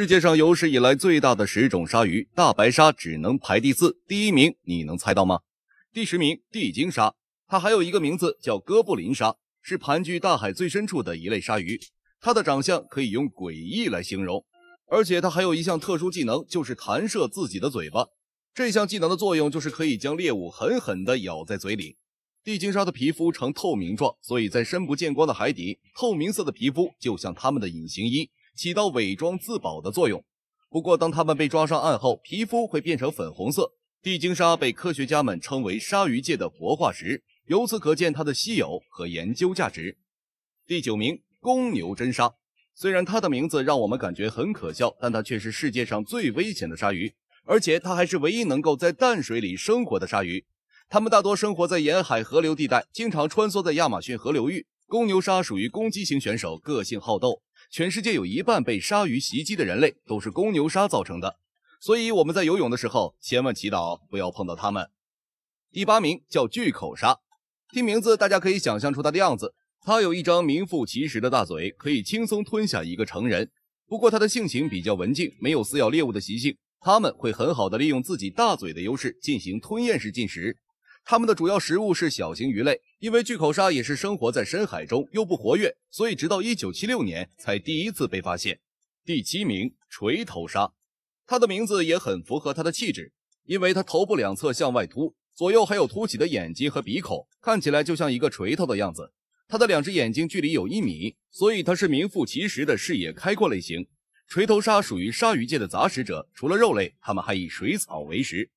世界上有史以来最大的十种鲨鱼，大白鲨只能排第四，第一名你能猜到吗？第十名地鲸鲨，它还有一个名字叫哥布林鲨，是盘踞大海最深处的一类鲨鱼。它的长相可以用诡异来形容，而且它还有一项特殊技能，就是弹射自己的嘴巴。这项技能的作用就是可以将猎物狠狠地咬在嘴里。地鲸鲨的皮肤呈透明状，所以在深不见光的海底，透明色的皮肤就像它们的隐形衣。起到伪装自保的作用。不过，当它们被抓上岸后，皮肤会变成粉红色。地鲸鲨被科学家们称为“鲨鱼界的活化石”，由此可见它的稀有和研究价值。第九名，公牛真鲨。虽然它的名字让我们感觉很可笑，但它却是世界上最危险的鲨鱼，而且它还是唯一能够在淡水里生活的鲨鱼。它们大多生活在沿海河流地带，经常穿梭在亚马逊河流域。公牛鲨属于攻击型选手，个性好斗。全世界有一半被鲨鱼袭击的人类都是公牛鲨造成的，所以我们在游泳的时候千万祈祷不要碰到它们。第八名叫巨口鲨，听名字大家可以想象出它的样子，它有一张名副其实的大嘴，可以轻松吞下一个成人。不过它的性情比较文静，没有撕咬猎物的习性，它们会很好的利用自己大嘴的优势进行吞咽式进食。它们的主要食物是小型鱼类，因为巨口鲨也是生活在深海中又不活跃，所以直到一九七六年才第一次被发现。第七名锤头鲨，它的名字也很符合它的气质，因为它头部两侧向外凸，左右还有凸起的眼睛和鼻孔，看起来就像一个锤头的样子。它的两只眼睛距离有一米，所以它是名副其实的视野开阔类型。锤头鲨属于鲨鱼界的杂食者，除了肉类，它们还以水草为食。